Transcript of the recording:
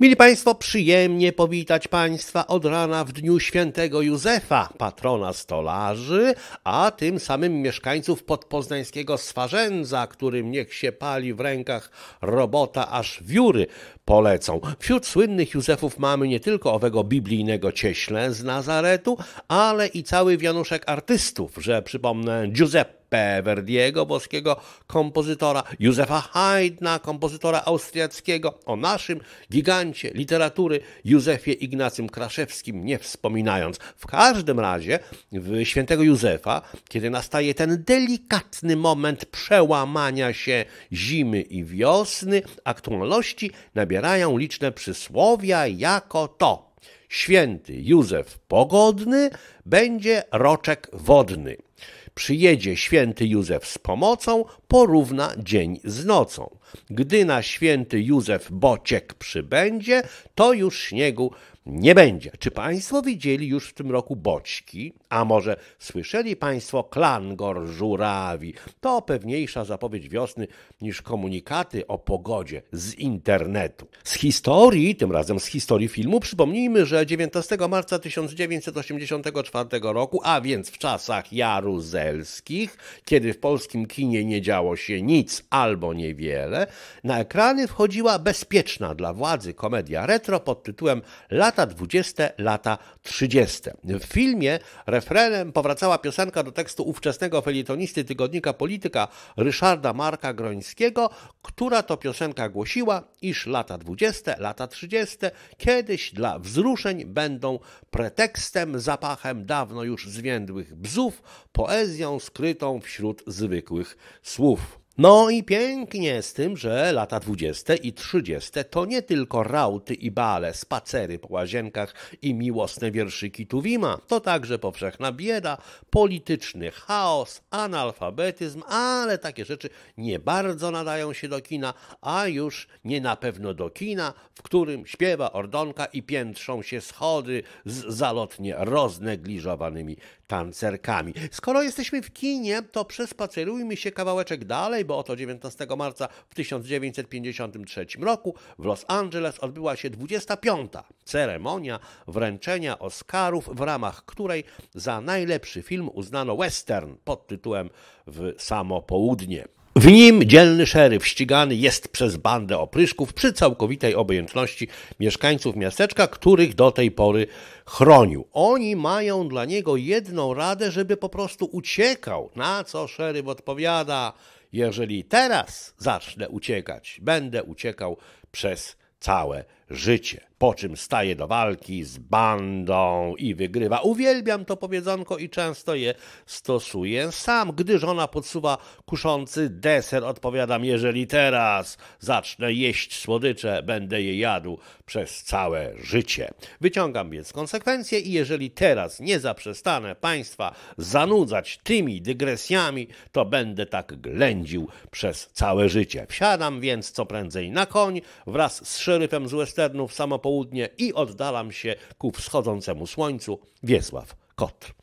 Mili Państwo przyjemnie powitać Państwa od rana w dniu świętego Józefa, patrona stolarzy, a tym samym mieszkańców podpoznańskiego Swarzędza, którym niech się pali w rękach robota, aż wióry polecą. Wśród słynnych Józefów mamy nie tylko owego biblijnego cieśle z Nazaretu, ale i cały wianuszek artystów, że przypomnę Giuseppe P. Verdiego, włoskiego kompozytora, Józefa Haydna, kompozytora austriackiego. O naszym gigancie literatury Józefie Ignacym Kraszewskim nie wspominając. W każdym razie w świętego Józefa, kiedy nastaje ten delikatny moment przełamania się zimy i wiosny, aktualności nabierają liczne przysłowia jako to. Święty Józef Pogodny będzie roczek wodny. Przyjedzie święty Józef z pomocą, porówna dzień z nocą. Gdy na święty Józef bociek przybędzie, to już śniegu nie będzie. Czy Państwo widzieli już w tym roku boczki? A może słyszeli Państwo klangor żurawi? To pewniejsza zapowiedź wiosny niż komunikaty o pogodzie z internetu. Z historii, tym razem z historii filmu, przypomnijmy, że 19 marca 1984 roku, a więc w czasach Jaruzelem, angielskich, kiedy w polskim kinie nie działo się nic albo niewiele, na ekrany wchodziła bezpieczna dla władzy komedia retro pod tytułem Lata 20, lata 30. W filmie refrenem powracała piosenka do tekstu ówczesnego felietonisty tygodnika Polityka Ryszarda Marka Grońskiego, która to piosenka głosiła, iż lata 20, lata 30 kiedyś dla wzruszeń będą pretekstem, zapachem dawno już zwiędłych bzów, poezji, poezją skrytą wśród zwykłych słów. No i pięknie, z tym, że lata 20. i 30. to nie tylko rauty i bale, spacery po łazienkach i miłosne wierszyki Tuwima. To także powszechna bieda, polityczny chaos, analfabetyzm, ale takie rzeczy nie bardzo nadają się do kina, a już nie na pewno do kina, w którym śpiewa ordonka i piętrzą się schody z zalotnie roznegliżowanymi tancerkami. Skoro jesteśmy w kinie, to przespacerujmy się kawałeczek dalej, Dalej, bo oto 19 marca w 1953 roku w Los Angeles odbyła się 25. ceremonia wręczenia Oscarów, w ramach której za najlepszy film uznano western pod tytułem W samo południe. W nim dzielny szeryf ścigany jest przez bandę opryszków przy całkowitej obojętności mieszkańców miasteczka, których do tej pory chronił. Oni mają dla niego jedną radę, żeby po prostu uciekał, na co szeryf odpowiada – jeżeli teraz zacznę uciekać, będę uciekał przez całe życie, po czym staje do walki z bandą i wygrywa. Uwielbiam to powiedzonko i często je stosuję sam. Gdy żona podsuwa kuszący deser, odpowiadam, jeżeli teraz zacznę jeść słodycze, będę je jadł przez całe życie. Wyciągam więc konsekwencje i jeżeli teraz nie zaprzestanę Państwa zanudzać tymi dygresjami, to będę tak ględził przez całe życie. Wsiadam więc co prędzej na koń wraz z szeryfem z West Eksternów, samo południe i oddalam się ku wschodzącemu słońcu. Wiesław Kot.